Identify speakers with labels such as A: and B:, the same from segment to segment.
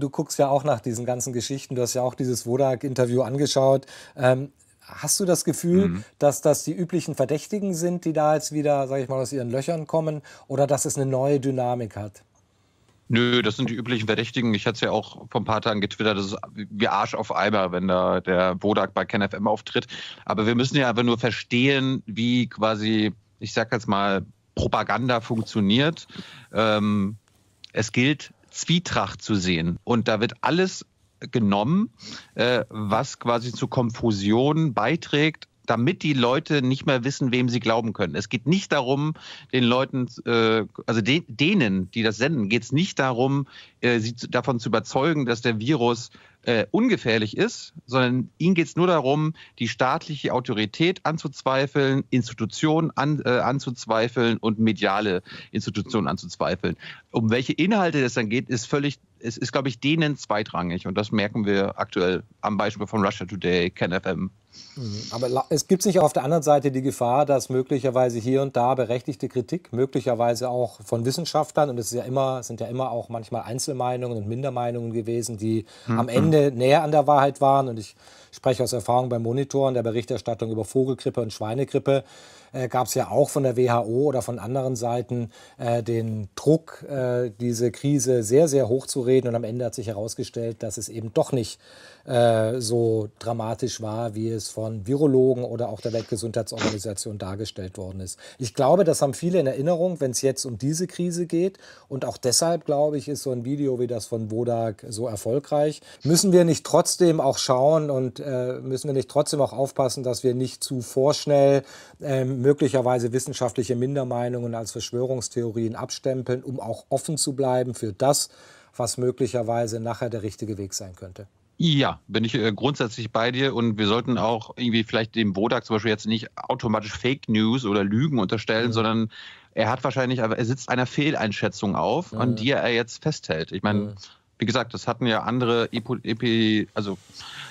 A: Du guckst ja auch nach diesen ganzen Geschichten. Du hast ja auch dieses Wodak-Interview angeschaut. Ähm, hast du das Gefühl, mhm. dass das die üblichen Verdächtigen sind, die da jetzt wieder, sage ich mal, aus ihren Löchern kommen oder dass es eine neue Dynamik hat?
B: Nö, das sind die üblichen Verdächtigen. Ich hatte es ja auch vor ein paar Tagen getwittert, das ist wie Arsch auf Eimer, wenn da der Wodak bei KenFM auftritt. Aber wir müssen ja einfach nur verstehen, wie quasi, ich sag jetzt mal, Propaganda funktioniert. Ähm, es gilt Zwietracht zu sehen. Und da wird alles genommen, äh, was quasi zu Konfusion beiträgt damit die Leute nicht mehr wissen, wem sie glauben können. Es geht nicht darum, den Leuten, äh, also de denen, die das senden, geht es nicht darum, äh, sie davon zu überzeugen, dass der Virus äh, ungefährlich ist, sondern ihnen geht es nur darum, die staatliche Autorität anzuzweifeln, Institutionen an, äh, anzuzweifeln und mediale Institutionen anzuzweifeln. Um welche Inhalte es dann geht, ist völlig, es ist, ist glaube ich, denen zweitrangig. Und das merken wir aktuell am Beispiel von Russia Today, KenFM
A: Mhm. Aber es gibt sicher auf der anderen Seite die Gefahr, dass möglicherweise hier und da berechtigte Kritik, möglicherweise auch von Wissenschaftlern, und es ja immer, sind ja immer auch manchmal Einzelmeinungen und Mindermeinungen gewesen, die mhm. am Ende näher an der Wahrheit waren. Und ich spreche aus Erfahrung beim Monitoren der Berichterstattung über Vogelgrippe und Schweinegrippe. Äh, gab es ja auch von der WHO oder von anderen Seiten äh, den Druck, äh, diese Krise sehr, sehr hoch zu reden. Und am Ende hat sich herausgestellt, dass es eben doch nicht äh, so dramatisch war, wie es ist, von Virologen oder auch der Weltgesundheitsorganisation dargestellt worden ist. Ich glaube, das haben viele in Erinnerung, wenn es jetzt um diese Krise geht. Und auch deshalb, glaube ich, ist so ein Video wie das von Wodak so erfolgreich. Müssen wir nicht trotzdem auch schauen und äh, müssen wir nicht trotzdem auch aufpassen, dass wir nicht zu vorschnell äh, möglicherweise wissenschaftliche Mindermeinungen als Verschwörungstheorien abstempeln, um auch offen zu bleiben für das, was möglicherweise nachher der richtige Weg sein könnte.
B: Ja, bin ich äh, grundsätzlich bei dir und wir sollten auch irgendwie vielleicht dem Wodak zum Beispiel jetzt nicht automatisch Fake News oder Lügen unterstellen, mhm. sondern er hat wahrscheinlich, er sitzt einer Fehleinschätzung auf, mhm. an die er jetzt festhält. Ich meine, mhm wie gesagt, das hatten ja andere Epo, Epi, also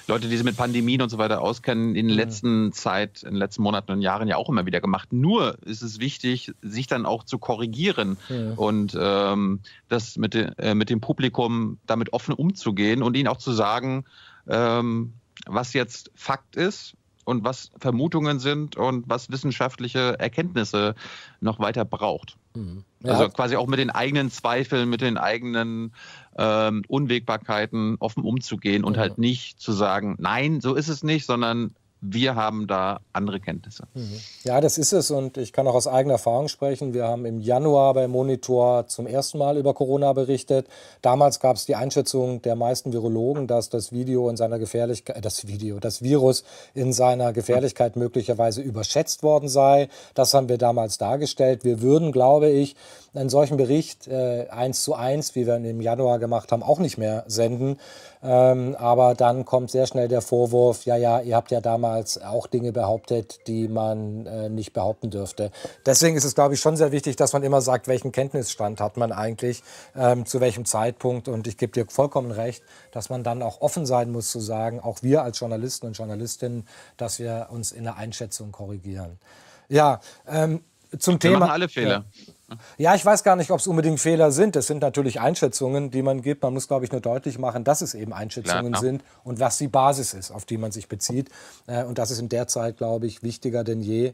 B: Leute, die sich mit Pandemien und so weiter auskennen, in der mhm. letzten Zeit, in den letzten Monaten und Jahren ja auch immer wieder gemacht. Nur ist es wichtig, sich dann auch zu korrigieren mhm. und ähm, das mit, de, äh, mit dem Publikum damit offen umzugehen und ihnen auch zu sagen, ähm, was jetzt Fakt ist und was Vermutungen sind und was wissenschaftliche Erkenntnisse noch weiter braucht.
A: Mhm. Ja. Also
B: quasi auch mit den eigenen Zweifeln, mit den eigenen ähm, Unwägbarkeiten offen umzugehen und mhm. halt nicht zu sagen, nein, so ist es nicht, sondern wir haben da andere Kenntnisse. Mhm.
A: Ja, das ist es und ich kann auch aus eigener Erfahrung sprechen. Wir haben im Januar bei Monitor zum ersten Mal über Corona berichtet. Damals gab es die Einschätzung der meisten Virologen, dass das Video in seiner Gefährlichkeit, äh, das Video, das Virus in seiner Gefährlichkeit möglicherweise überschätzt worden sei. Das haben wir damals dargestellt. Wir würden, glaube ich, einen solchen Bericht äh, eins äh, zu eins, wie wir ihn im Januar gemacht haben, auch nicht mehr senden. Ähm, aber dann kommt sehr schnell der Vorwurf, ja, ja, ihr habt ja damals auch Dinge behauptet, die man äh, nicht behaupten dürfte. Deswegen ist es, glaube ich, schon sehr wichtig, dass man immer sagt, welchen Kenntnisstand hat man eigentlich, ähm, zu welchem Zeitpunkt. Und ich gebe dir vollkommen recht, dass man dann auch offen sein muss zu sagen, auch wir als Journalisten und Journalistinnen, dass wir uns in der Einschätzung korrigieren. Ja, ähm, zum wir Thema. Machen alle Fehler. Ja. Ja, ich weiß gar nicht, ob es unbedingt Fehler sind. Es sind natürlich Einschätzungen, die man gibt. Man muss, glaube ich, nur deutlich machen, dass es eben Einschätzungen Klar, sind und was die Basis ist, auf die man sich bezieht. Äh, und das ist in der Zeit, glaube ich, wichtiger denn je.